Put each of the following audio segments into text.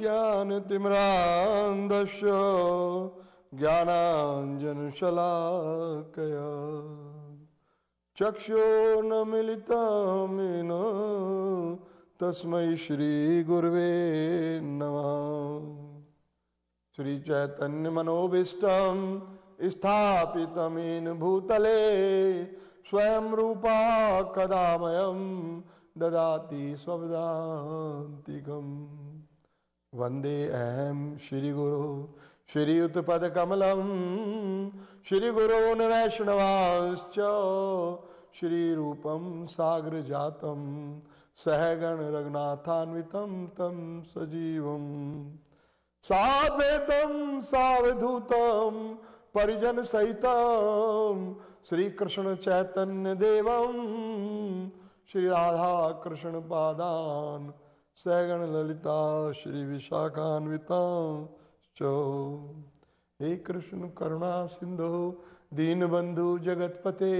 ज्ञानतिम्रान्दस्य ज्ञानाञ्जनशलाकया चक्षुर्नमिलितामेन तस्मै श्रीगुर्वे नमः श्रीचैतन्यमनोभीष्टं स्थापितमेन भूतले स्वयं रूपा कदा ददाति स्वदान्तिकम् वंदे अहम श्री गुरु श्री उत्पद कमल श्री गुरुन वैष्णवाश्च श्री रूपम सागर जात सहगण गण तम सजीव सावेद सवधूत परिजन सहित श्री कृष्ण चैतन्य देव श्री राधा कृष्ण पादान सहगण ललिता श्री विशाखान्विता हे कृष्ण करुणा सिंधु दीनबंधु जगतपते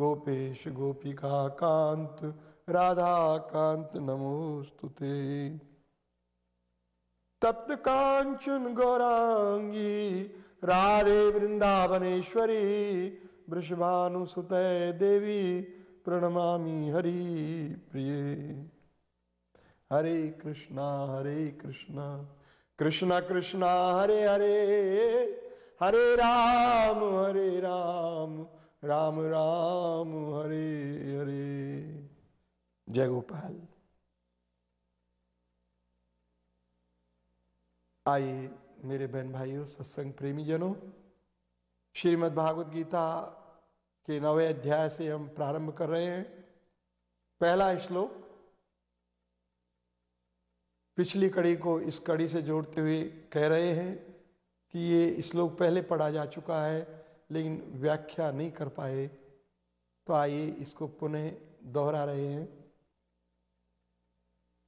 गोपेश गोपिका कांत राधा कांत नमोस्तुते तप्त कांचन गौरांगी राधे वृंदावनेश्वरी वृषभानुसुत देवी प्रणमा हरि प्रिये हरे कृष्णा हरे कृष्णा कृष्णा कृष्णा हरे हरे हरे राम हरे राम राम राम हरे हरे जय गोपाल आइए मेरे बहन भाइयों सत्संग प्रेमी जनों श्रीमद भागवत गीता के नवे अध्याय से हम प्रारंभ कर रहे हैं पहला श्लोक पिछली कड़ी को इस कड़ी से जोड़ते हुए कह रहे हैं कि ये श्लोक पहले पढ़ा जा चुका है लेकिन व्याख्या नहीं कर पाए तो आइए इसको पुनः दोहरा रहे हैं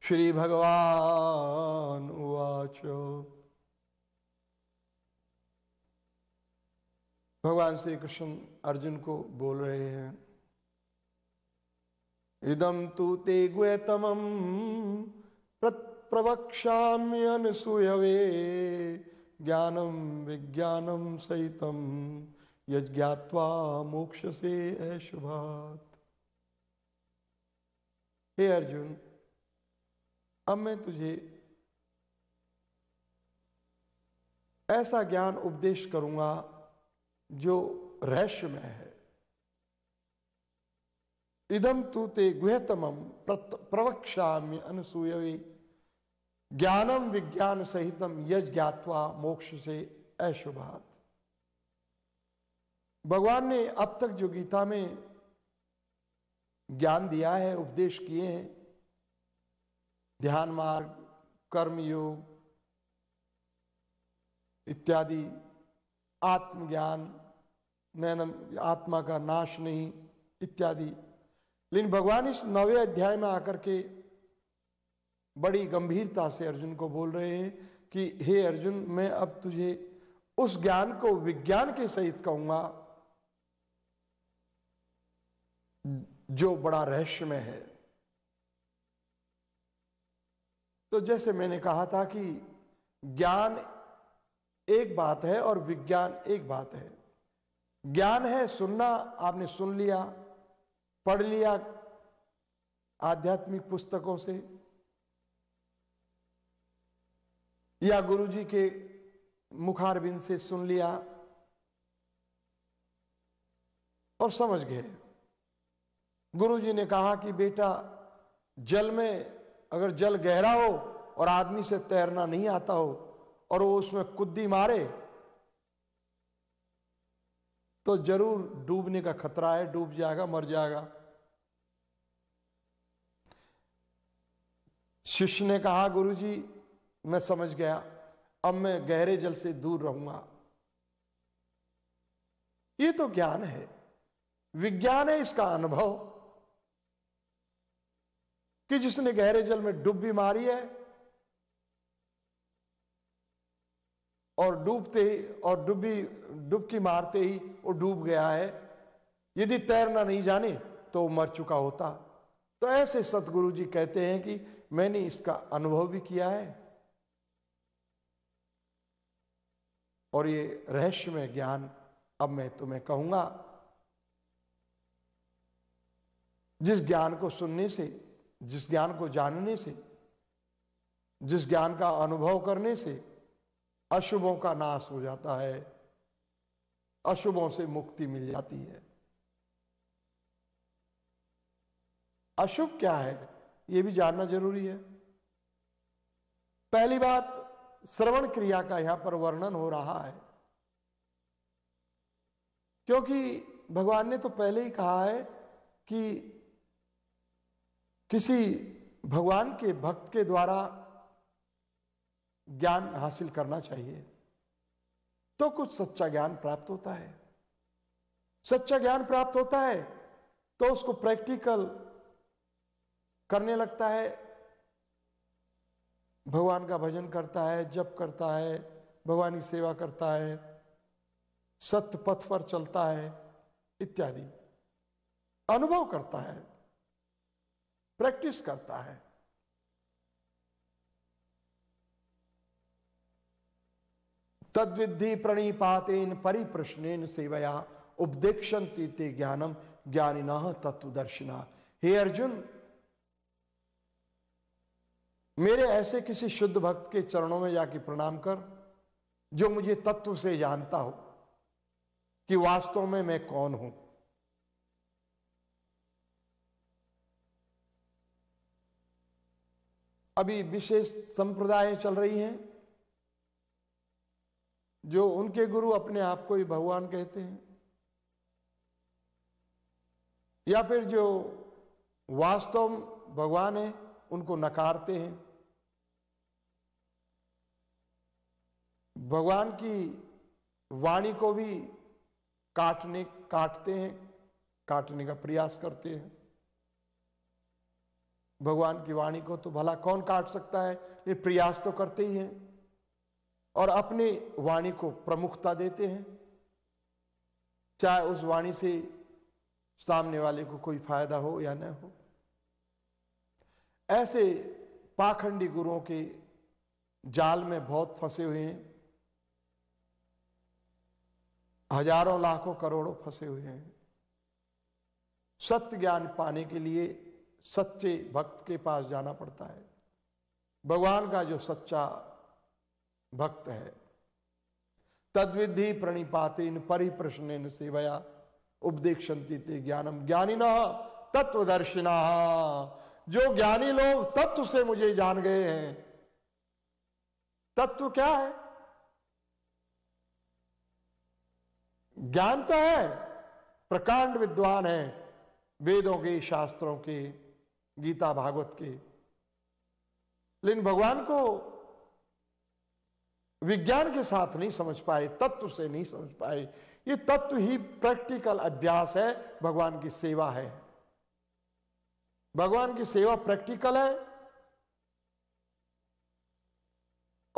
श्री भगवान उवाच भगवान श्री कृष्ण अर्जुन को बोल रहे हैं इदम तू ते गुतम प्रत्य प्रवक्ष्याम्यनसूयवे ज्ञानम विज्ञानम सहित यज्ञात्वा मोक्ष से अशुभात हे अर्जुन अब मैं तुझे ऐसा ज्ञान उपदेश करूंगा जो रहस्य में है इदम तू ते गुहतम प्रवक्षाम्य अनुसूयवी ज्ञानम विज्ञान सहितम यज ज्ञातवा मोक्ष से अशुभात भगवान ने अब तक जो गीता में ज्ञान दिया है उपदेश किए हैं ध्यान मार्ग कर्म योग इत्यादि आत्मज्ञान नैनम आत्मा का नाश नहीं इत्यादि लेकिन भगवान इस नवे अध्याय में आकर के बड़ी गंभीरता से अर्जुन को बोल रहे हैं कि हे अर्जुन मैं अब तुझे उस ज्ञान को विज्ञान के सहित कहूंगा जो बड़ा रहस्य में है तो जैसे मैंने कहा था कि ज्ञान एक बात है और विज्ञान एक बात है ज्ञान है सुनना आपने सुन लिया पढ़ लिया आध्यात्मिक पुस्तकों से या गुरुजी के मुखारबिंद से सुन लिया और समझ गए गुरुजी ने कहा कि बेटा जल में अगर जल गहरा हो और आदमी से तैरना नहीं आता हो और वो उसमें कुद्दी मारे तो जरूर डूबने का खतरा है डूब जाएगा मर जाएगा शिष्य ने कहा गुरुजी मैं समझ गया अब मैं गहरे जल से दूर रहूंगा ये तो ज्ञान है विज्ञान है इसका अनुभव कि जिसने गहरे जल में डूब मारी है और डूबते ही और डूबी डुबकी मारते ही वो डूब गया है यदि तैरना नहीं जाने तो मर चुका होता तो ऐसे सतगुरु जी कहते हैं कि मैंने इसका अनुभव भी किया है और ये रहस्यमय ज्ञान अब मैं तुम्हें कहूंगा जिस ज्ञान को सुनने से जिस ज्ञान को जानने से जिस ज्ञान का अनुभव करने से अशुभों का नाश हो जाता है अशुभों से मुक्ति मिल जाती है अशुभ क्या है यह भी जानना जरूरी है पहली बात श्रवण क्रिया का यहां पर वर्णन हो रहा है क्योंकि भगवान ने तो पहले ही कहा है कि किसी भगवान के भक्त के द्वारा ज्ञान हासिल करना चाहिए तो कुछ सच्चा ज्ञान प्राप्त होता है सच्चा ज्ञान प्राप्त होता है तो उसको प्रैक्टिकल करने लगता है भगवान का भजन करता है जप करता है भगवान की सेवा करता है सत्य पथ पर चलता है इत्यादि अनुभव करता है प्रैक्टिस करता है तद्विद्धि प्रणीपातेन परिप्रश्न सेवया उपदेक्षती ते ज्ञानम ज्ञानिना तत्वदर्शिना हे अर्जुन मेरे ऐसे किसी शुद्ध भक्त के चरणों में जाके प्रणाम कर जो मुझे तत्व से जानता हो कि वास्तव में मैं कौन हूं अभी विशेष संप्रदाय चल रही हैं जो उनके गुरु अपने आप को ही भगवान कहते हैं या फिर जो वास्तव भगवान है उनको नकारते हैं भगवान की वाणी को भी काटने काटते हैं काटने का प्रयास करते हैं भगवान की वाणी को तो भला कौन काट सकता है ये प्रयास तो करते ही हैं और अपने वाणी को प्रमुखता देते हैं चाहे उस वाणी से सामने वाले को कोई फायदा हो या न हो ऐसे पाखंडी गुरुओं के जाल में बहुत फंसे हुए हैं हजारों लाखों करोड़ों फंसे हुए हैं सत्य ज्ञान पाने के लिए सच्चे भक्त के पास जाना पड़ता है भगवान का जो सच्चा भक्त है तद्विधि इन परिप्रश्न सेवया उपदेक्षती ते ज्ञानम ज्ञानी न तत्वदर्शिना जो ज्ञानी लोग तत्व से मुझे जान गए हैं तत्व क्या है ज्ञान तो है प्रकांड विद्वान है वेदों के शास्त्रों के गीता भागवत के लेकिन भगवान को विज्ञान के साथ नहीं समझ पाए तत्व से नहीं समझ पाए ये तत्व ही प्रैक्टिकल अभ्यास है भगवान की सेवा है भगवान की सेवा प्रैक्टिकल है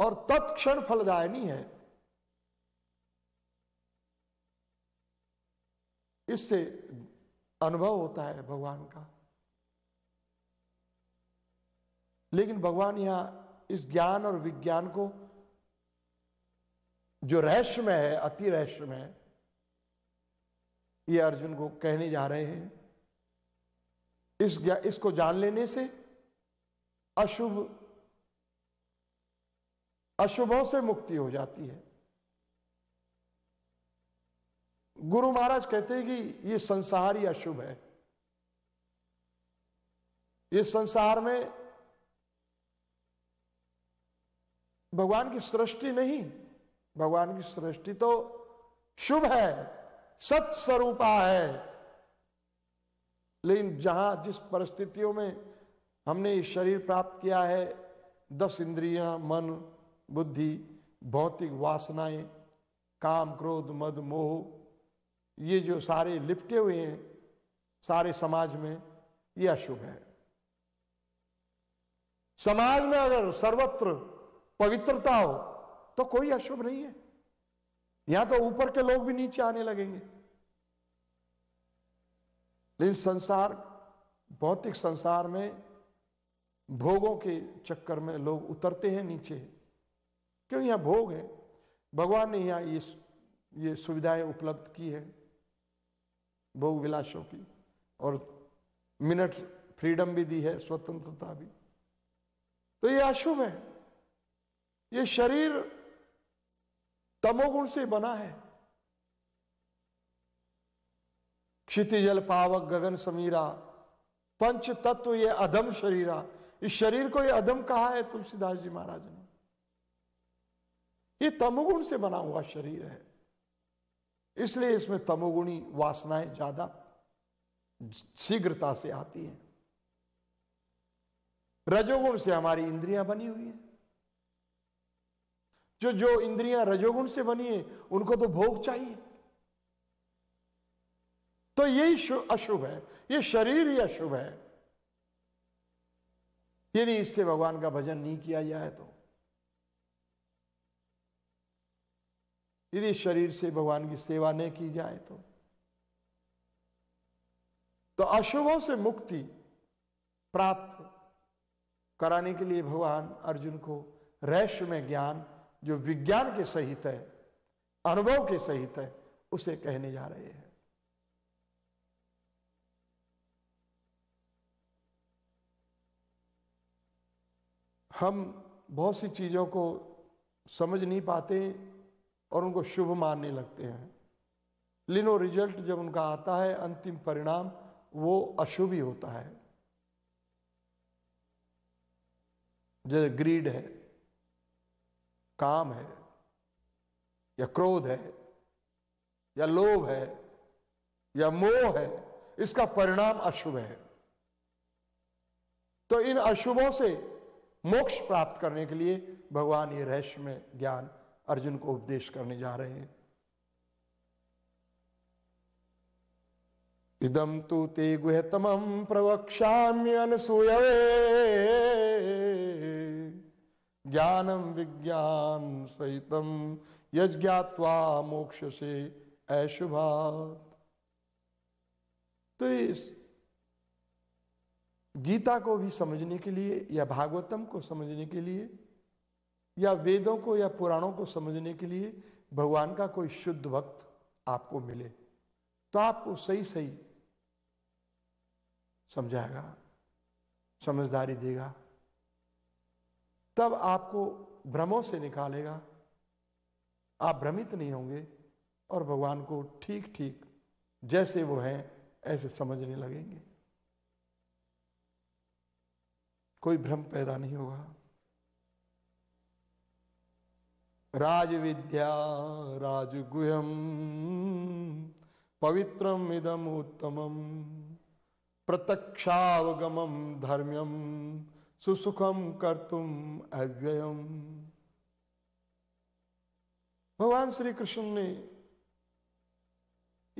और तत्क्षण फलदायनी है इससे अनुभव होता है भगवान का लेकिन भगवान यहां इस ज्ञान और विज्ञान को जो रहस्य में है अति रहस्य में है ये अर्जुन को कहने जा रहे हैं इस इसको जान लेने से अशुभ अशुभों से मुक्ति हो जाती है गुरु महाराज कहते हैं कि ये संसार ही अशुभ है ये संसार में भगवान की सृष्टि नहीं भगवान की सृष्टि तो शुभ है सत्स्वरूपा है लेकिन जहां जिस परिस्थितियों में हमने ये शरीर प्राप्त किया है दस इंद्रियां मन बुद्धि भौतिक वासनाएं काम क्रोध मद मोह ये जो सारे लिपटे हुए हैं सारे समाज में ये अशुभ है समाज में अगर सर्वत्र पवित्रता हो तो कोई अशुभ नहीं है यहां तो ऊपर के लोग भी नीचे आने लगेंगे लेकिन संसार भौतिक संसार में भोगों के चक्कर में लोग उतरते हैं नीचे क्यों यहां भोग है भगवान ने यहाँ ये ये सुविधाएं उपलब्ध की है भोग विलासों की और मिनट फ्रीडम भी दी है स्वतंत्रता भी तो ये अशुभ है ये शरीर तमोगुण से बना है क्षितिजल पावक गगन समीरा पंच तत्व ये अधम शरीरा इस शरीर को ये अधम कहा है तुलसीदास जी महाराज ने ये तमोगुण से बना हुआ शरीर है इसलिए इसमें तमोगुणी वासनाएं ज्यादा शीघ्रता से आती हैं रजोगुण से हमारी इंद्रियां बनी हुई हैं जो जो इंद्रियां रजोगुण से बनी है उनको तो भोग चाहिए तो यही अशुभ है ये शरीर ही अशुभ है यदि इससे भगवान का भजन नहीं किया जाए तो यदि शरीर से भगवान की सेवा नहीं की जाए तो तो अशुभों से मुक्ति प्राप्त कराने के लिए भगवान अर्जुन को रहस्य में ज्ञान जो विज्ञान के सहित है अनुभव के सहित है उसे कहने जा रहे हैं हम बहुत सी चीज़ों को समझ नहीं पाते और उनको शुभ मानने लगते हैं लिनो रिजल्ट जब उनका आता है अंतिम परिणाम वो अशुभ ही होता है जैसे ग्रीड है काम है या क्रोध है या लोभ है या मोह है इसका परिणाम अशुभ है तो इन अशुभों से मोक्ष प्राप्त करने के लिए भगवान ये रहस्य में ज्ञान अर्जुन को उपदेश करने जा रहे हैं इदम तो ते गुहतम प्रवक्षा ज्ञानम विज्ञान सहितम यज्ञात्वा मोक्ष से अशुभा तो इस गीता को भी समझने के लिए या भागवतम को समझने के लिए या वेदों को या पुराणों को समझने के लिए भगवान का कोई शुद्ध भक्त आपको मिले तो आपको सही सही समझाएगा समझदारी देगा तब आपको भ्रमों से निकालेगा आप भ्रमित नहीं होंगे और भगवान को ठीक ठीक जैसे वो हैं ऐसे समझने लगेंगे कोई भ्रम पैदा नहीं होगा राज विद्या राजगुहम पवित्रम इदम उत्तम प्रत्यक्षावगमम धर्म्यम सुसुखम तुम अव्ययम भगवान श्री कृष्ण ने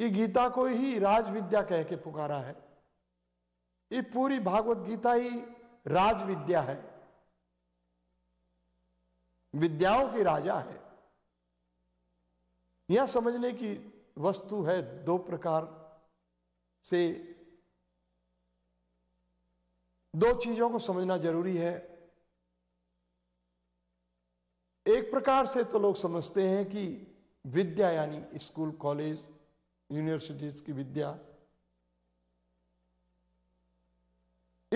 ये गीता को ही राजविद्या कह के पुकारा है ये पूरी भागवत गीता ही राजविद्या है विद्याओं के राजा है यह समझने की वस्तु है दो प्रकार से दो चीजों को समझना जरूरी है एक प्रकार से तो लोग समझते हैं कि विद्या यानी स्कूल कॉलेज यूनिवर्सिटीज की विद्या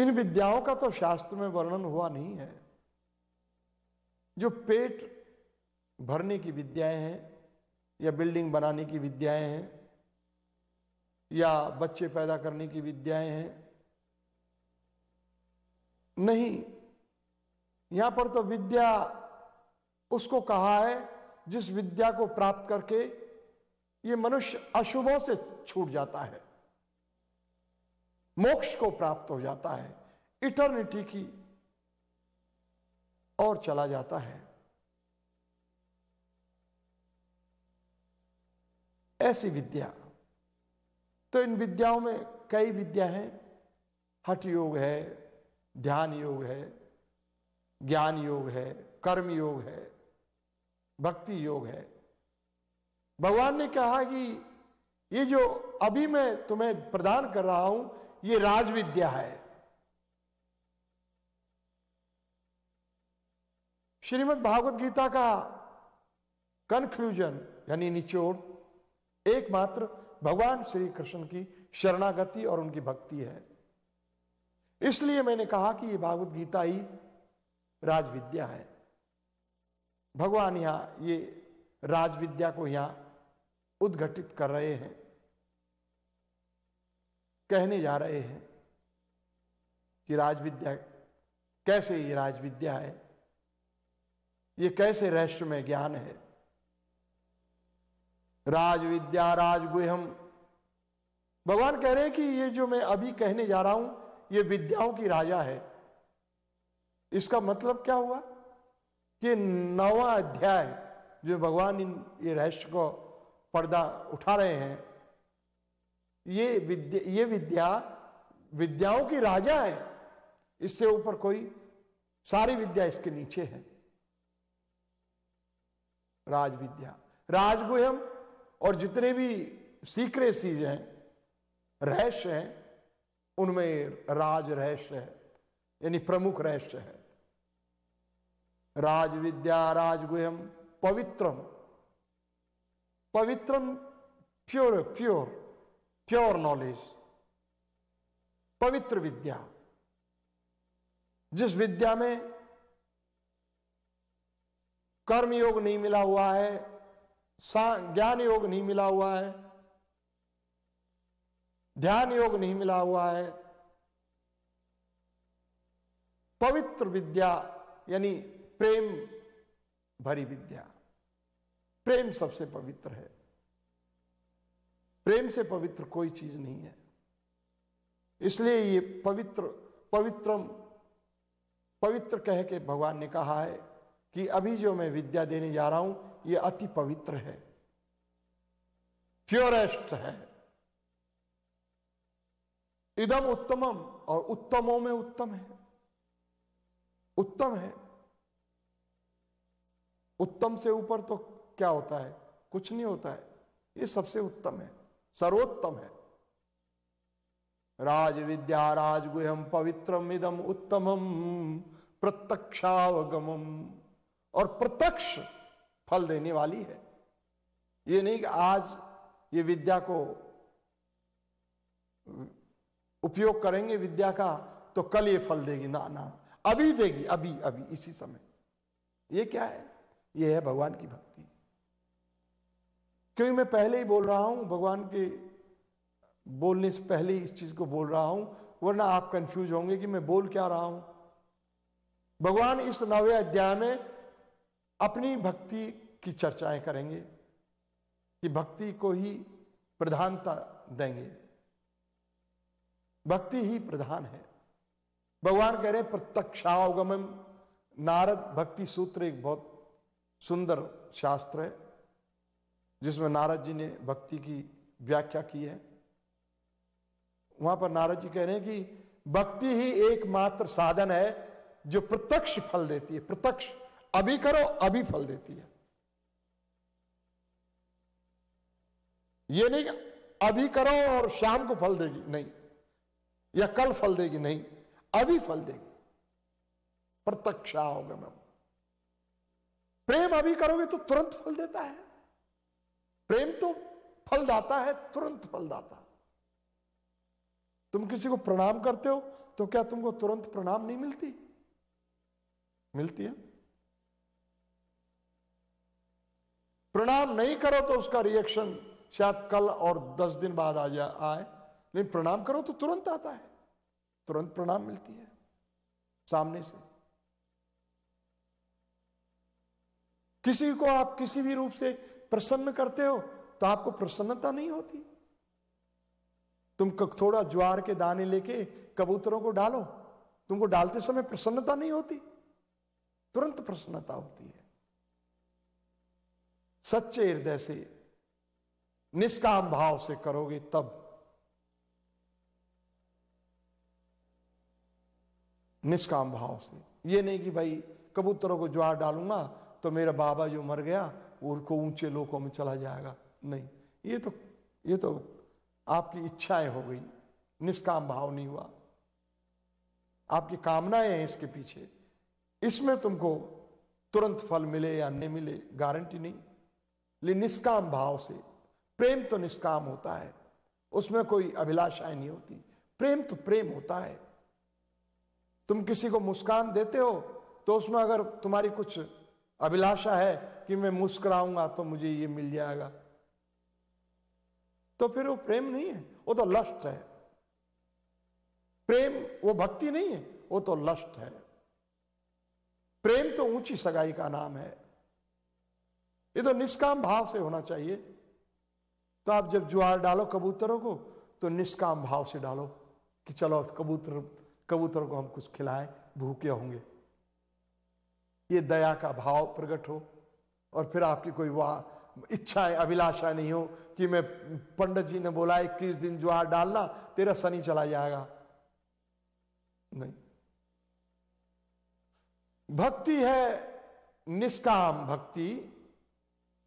इन विद्याओं का तो शास्त्र में वर्णन हुआ नहीं है जो पेट भरने की विद्याएं हैं या बिल्डिंग बनाने की विद्याएं हैं या बच्चे पैदा करने की विद्याएं हैं नहीं यहां पर तो विद्या उसको कहा है जिस विद्या को प्राप्त करके ये मनुष्य अशुभों से छूट जाता है मोक्ष को प्राप्त हो जाता है इटर्निटी की और चला जाता है ऐसी विद्या तो इन विद्याओं में कई विद्या हैं हठ योग है ध्यान योग है ज्ञान योग है कर्म योग है भक्ति योग है भगवान ने कहा कि ये जो अभी मैं तुम्हें प्रदान कर रहा हूं ये राजविद्या है श्रीमद् भागवत गीता का कंक्लूजन यानी निचोड़ एकमात्र भगवान श्री कृष्ण की शरणागति और उनकी भक्ति है इसलिए मैंने कहा कि ये भागवत गीता ही राजविद्या है भगवान यहाँ ये राजविद्या को यहां उद्घटित कर रहे हैं कहने जा रहे हैं कि राजविद्या कैसे ये राजविद्या है ये कैसे रहस्य में ज्ञान है राज विद्या राजगुहम भगवान कह रहे हैं कि ये जो मैं अभी कहने जा रहा हूं ये विद्याओं की राजा है इसका मतलब क्या हुआ कि नवा अध्याय जो भगवान इन ये रहस्य को पर्दा उठा रहे हैं ये विद्या ये विद्या विद्याओं की राजा है इससे ऊपर कोई सारी विद्या इसके नीचे है राजविद्या राजगुहम और जितने भी सीक्रेसीज हैं रहस्य हैं उनमें राज रहस्य है यानी प्रमुख रहस्य है विद्या राजगुहम पवित्रम पवित्रम प्योर प्योर प्योर नॉलेज पवित्र विद्या जिस विद्या में कर्म योग नहीं मिला हुआ है ज्ञान योग नहीं मिला हुआ है ध्यान योग नहीं मिला हुआ है पवित्र विद्या यानी प्रेम भरी विद्या प्रेम सबसे पवित्र है प्रेम से पवित्र कोई चीज नहीं है इसलिए ये पवित्र पवित्रम पवित्र कह के भगवान ने कहा है कि अभी जो मैं विद्या देने जा रहा हूं ये अति पवित्र है प्योरेस्ट है इदम उत्तमम और उत्तमों में उत्तम है उत्तम है उत्तम से ऊपर तो क्या होता है कुछ नहीं होता है ये सबसे उत्तम है सर्वोत्तम है राज विद्या राजगुहम पवित्रम इदम उत्तमम प्रत्यक्षावगमम और प्रत्यक्ष फल देने वाली है ये नहीं कि आज ये विद्या को उपयोग करेंगे विद्या का तो कल ये फल देगी ना ना अभी देगी अभी अभी इसी समय ये क्या है ये है भगवान की भक्ति क्योंकि मैं पहले ही बोल रहा हूं भगवान के बोलने से पहले ही इस चीज को बोल रहा हूं वरना आप कंफ्यूज होंगे कि मैं बोल क्या रहा हूं भगवान इस नवे अध्याय में अपनी भक्ति की चर्चाएं करेंगे कि भक्ति को ही प्रधानता देंगे भक्ति ही प्रधान है भगवान कह रहे प्रत्यक्षावगमन नारद भक्ति सूत्र एक बहुत सुंदर शास्त्र है जिसमें नारद जी ने भक्ति की व्याख्या की है वहां पर नारद जी कह रहे हैं कि भक्ति ही एकमात्र साधन है जो प्रत्यक्ष फल देती है प्रत्यक्ष अभी करो अभी फल देती है ये नहीं अभी करो और शाम को फल देगी नहीं या कल फल देगी नहीं अभी फल देगी प्रत्यक्षा होगा मैम प्रेम अभी करोगे तो तुरंत फल देता है प्रेम तो फलदाता है तुरंत फलदाता तुम किसी को प्रणाम करते हो तो क्या तुमको तुरंत प्रणाम नहीं मिलती मिलती है प्रणाम नहीं करो तो उसका रिएक्शन शायद कल और दस दिन बाद आ जाए आए लेकिन प्रणाम करो तो तुरंत आता है तुरंत प्रणाम मिलती है सामने से किसी को आप किसी भी रूप से प्रसन्न करते हो तो आपको प्रसन्नता नहीं होती तुम थोड़ा ज्वार के दाने लेके कबूतरों को डालो तुमको डालते समय प्रसन्नता नहीं होती तुरंत प्रसन्नता होती है सच्चे हृदय से निष्काम भाव से करोगे तब निष्काम भाव से ये नहीं कि भाई कबूतरों को ज्वार डालूंगा तो मेरा बाबा जो मर गया उनको ऊंचे लोकों में चला जाएगा नहीं ये तो ये तो आपकी इच्छाएं हो गई निष्काम भाव नहीं हुआ आपकी कामनाएं हैं इसके पीछे इसमें तुमको तुरंत फल मिले या नहीं मिले गारंटी नहीं निष्काम भाव से प्रेम तो निष्काम होता है उसमें कोई अभिलाषाएं नहीं होती प्रेम तो प्रेम होता है तुम किसी को मुस्कान देते हो तो उसमें अगर तुम्हारी कुछ अभिलाषा है कि मैं मुस्कुराऊंगा तो मुझे ये मिल जाएगा तो फिर वो प्रेम नहीं है वो तो लष्ट है प्रेम वो भक्ति नहीं है वो तो लष्ट है प्रेम तो ऊंची सगाई का नाम है ये तो निष्काम भाव से होना चाहिए तो आप जब ज्वार डालो कबूतरों को तो निष्काम भाव से डालो कि चलो कबूतर कबूतर को हम कुछ खिलाएं भूखे होंगे ये दया का भाव प्रकट हो और फिर आपकी कोई वाह इच्छाएं अभिलाषा नहीं हो कि मैं पंडित जी ने बोला इक्कीस दिन ज्वार डालना तेरा शनि चला जाएगा नहीं भक्ति है निष्काम भक्ति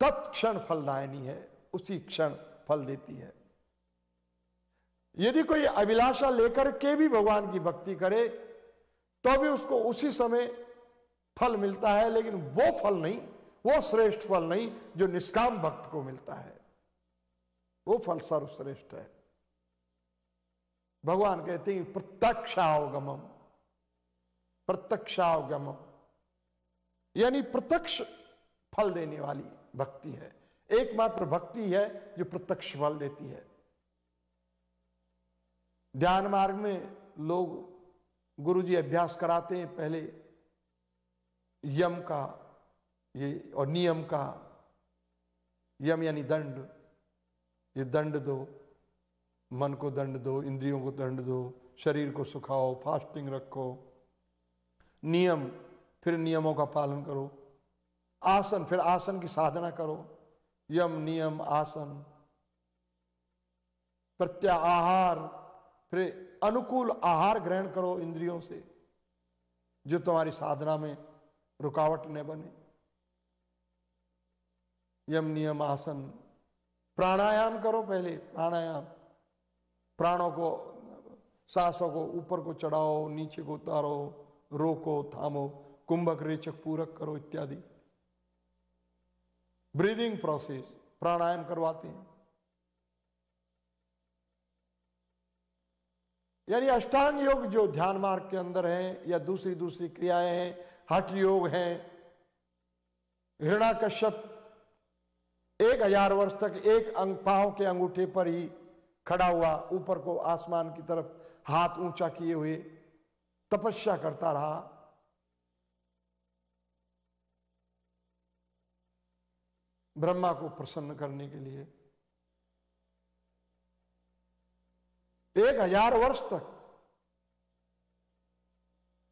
तत्क्षण फलदायनी है उसी क्षण फल देती है यदि कोई अभिलाषा लेकर के भी भगवान की भक्ति करे तो भी उसको उसी समय फल मिलता है लेकिन वो फल नहीं वो श्रेष्ठ फल नहीं जो निष्काम भक्त को मिलता है वो फल सर्वश्रेष्ठ है भगवान कहते हैं प्रत्यक्षावगम प्रत्यक्षावगम यानी प्रत्यक्ष फल देने वाली भक्ति है एकमात्र भक्ति है जो प्रत्यक्ष बल देती है ध्यान मार्ग में लोग गुरुजी अभ्यास कराते हैं पहले यम का ये और नियम का यम यानी दंड ये दंड दो मन को दंड दो इंद्रियों को दंड दो शरीर को सुखाओ फास्टिंग रखो नियम फिर नियमों का पालन करो आसन फिर आसन की साधना करो यम नियम आसन प्रत्याहार फिर अनुकूल आहार ग्रहण करो इंद्रियों से जो तुम्हारी साधना में रुकावट न बने यम नियम आसन प्राणायाम करो पहले प्राणायाम प्राणों को सांसों को ऊपर को चढ़ाओ नीचे को उतारो रोको थामो कुंभक रेचक पूरक करो इत्यादि ब्रीदिंग प्रोसेस प्राणायाम करवाते हैं यानी अष्टांग योग जो ध्यान मार्ग के अंदर है या दूसरी दूसरी क्रियाएं हैं हठ योग है घृणा कश्यप एक हजार वर्ष तक एक अंग पांव के अंगूठे पर ही खड़ा हुआ ऊपर को आसमान की तरफ हाथ ऊंचा किए हुए तपस्या करता रहा ब्रह्मा को प्रसन्न करने के लिए एक हजार वर्ष तक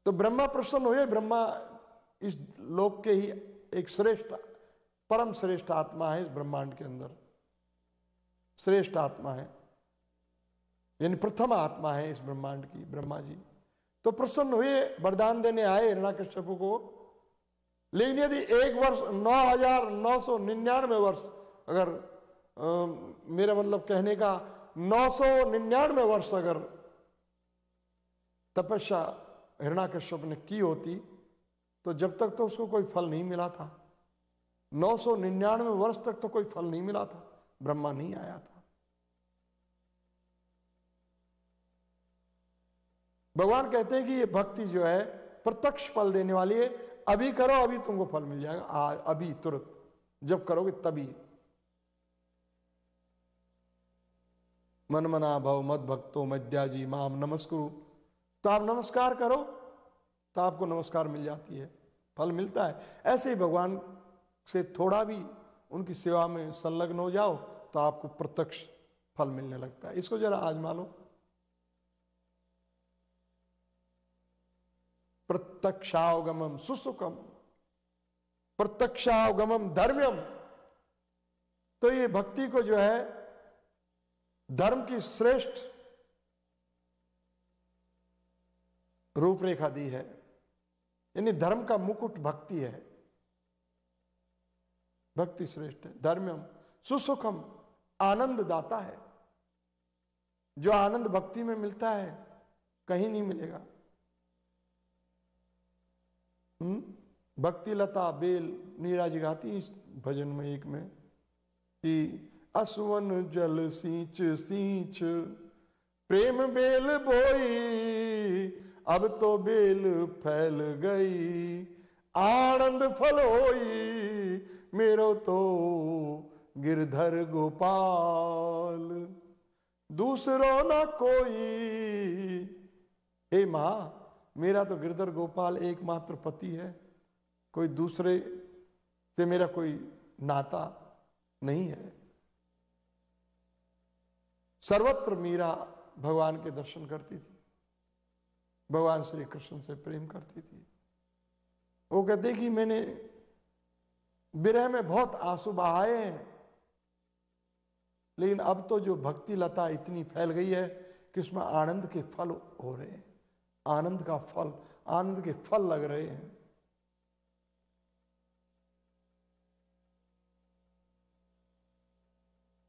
तो ब्रह्मा प्रसन्न हुए ब्रह्मा इस लोक के ही एक श्रेष्ठ परम श्रेष्ठ आत्मा है इस ब्रह्मांड के अंदर श्रेष्ठ आत्मा है यानी प्रथम आत्मा है इस ब्रह्मांड की ब्रह्मा जी तो प्रसन्न हुए वरदान देने आए हिरणा कश्यप को लेकिन यदि एक वर्ष नौ हजार नौ सौ निन्यानवे वर्ष अगर आ, मेरा मतलब कहने का नौ सौ निन्यानवे वर्ष अगर तपस्या हिरणा कश्यप ने की होती तो जब तक तो उसको कोई फल नहीं मिला था नौ सौ निन्यानवे वर्ष तक तो कोई फल नहीं मिला था ब्रह्मा नहीं आया था भगवान कहते हैं कि ये भक्ति जो है प्रत्यक्ष फल देने वाली है अभी करो अभी तुमको फल मिल जाएगा आ, अभी तुरंत जब करोगे तभी मन मना भव मत भक्तो मध्याजी माम नमस्कुरु तो आप नमस्कार करो तो आपको नमस्कार मिल जाती है फल मिलता है ऐसे ही भगवान से थोड़ा भी उनकी सेवा में संलग्न हो जाओ तो आपको प्रत्यक्ष फल मिलने लगता है इसको जरा आज लो प्रत्यक्षावगमम सुसुकम प्रत्यक्षावगमम धर्म्यम तो ये भक्ति को जो है धर्म की श्रेष्ठ रूपरेखा दी है यानी धर्म का मुकुट भक्ति है भक्ति श्रेष्ठ है धर्म्यम सुसुखम आनंद दाता है जो आनंद भक्ति में मिलता है कहीं नहीं मिलेगा हम्म? भक्ति लता बेल नीरा जी गाती इस भजन में एक में कि असवन जल सींच सींच प्रेम बेल बोई अब तो बेल फैल गई आनंद फल होई मेरो तो गिरधर गोपाल दूसरो ना कोई हे माँ मेरा तो गिरधर गोपाल एकमात्र पति है कोई दूसरे से मेरा कोई नाता नहीं है सर्वत्र मीरा भगवान के दर्शन करती थी भगवान श्री कृष्ण से प्रेम करती थी वो कहते कि मैंने विरह में बहुत आंसू बहाए हैं लेकिन अब तो जो भक्ति लता इतनी फैल गई है कि उसमें आनंद के फल हो रहे हैं आनंद का फल आनंद के फल लग रहे हैं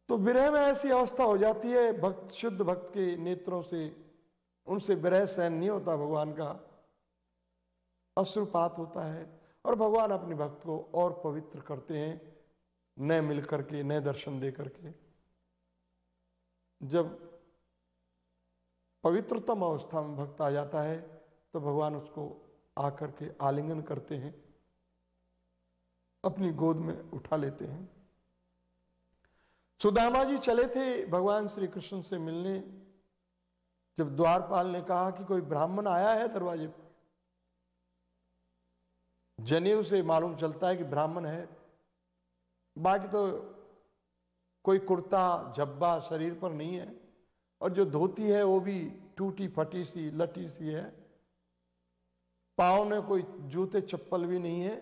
तो विरह में ऐसी अवस्था हो जाती है भक्त शुद्ध भक्त के नेत्रों से उनसे विरह सहन नहीं होता भगवान का अश्रुपात होता है और भगवान अपने भक्त को और पवित्र करते हैं न मिलकर के न दर्शन दे करके जब पवित्रतम अवस्था में भक्त आ जाता है तो भगवान उसको आकर के आलिंगन करते हैं अपनी गोद में उठा लेते हैं सुदामा जी चले थे भगवान श्री कृष्ण से मिलने जब द्वारपाल ने कहा कि कोई ब्राह्मण आया है दरवाजे पर जनेऊ से मालूम चलता है कि ब्राह्मण है बाकी तो कोई कुर्ता जब्बा शरीर पर नहीं है और जो धोती है वो भी टूटी फटी सी लटी सी है पाँव में कोई जूते चप्पल भी नहीं है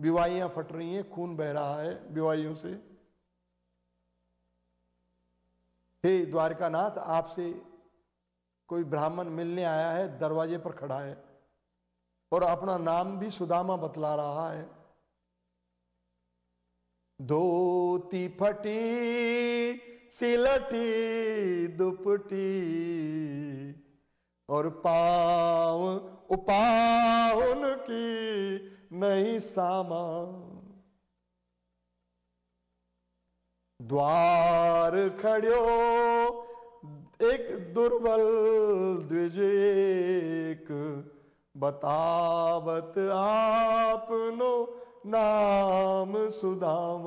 बीवाइयाँ फट रही हैं खून बह रहा है बिवाइयों से हे द्वारकानाथ आपसे कोई ब्राह्मण मिलने आया है दरवाजे पर खड़ा है और अपना नाम भी सुदामा बतला रहा है धोती फटी सिलटी दुपटी और पाव उपाव उनकी नहीं सामा द्वार खड़ो एक दुर्बल द्विज एक बतावत आपनो नाम सुदाम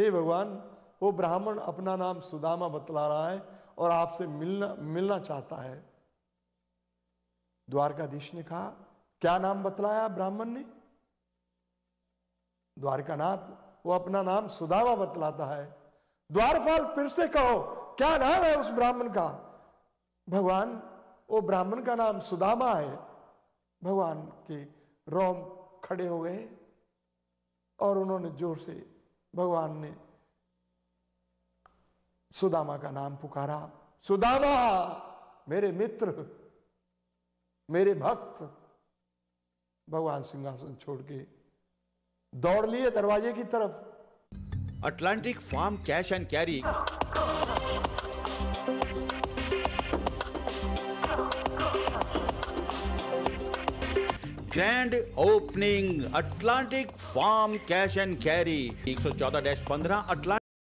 हे भगवान वो ब्राह्मण अपना नाम सुदामा बतला रहा है और आपसे मिलना मिलना चाहता है द्वारकाधीश ने कहा क्या नाम बतलाया ब्राह्मण ने द्वारकानाथ वो अपना नाम सुदामा बतलाता है द्वारपाल फिर से कहो क्या नाम है उस ब्राह्मण का भगवान वो ब्राह्मण का नाम सुदामा है भगवान के रोम खड़े हो गए और उन्होंने जोर से भगवान ने सुदामा का नाम पुकारा सुदामा मेरे मित्र मेरे भक्त भगवान सिंहासन छोड़ के दौड़ लिए दरवाजे की तरफ Atlantic farm cash and carry grand opening Atlantic farm cash and carry 114-15 Atlantic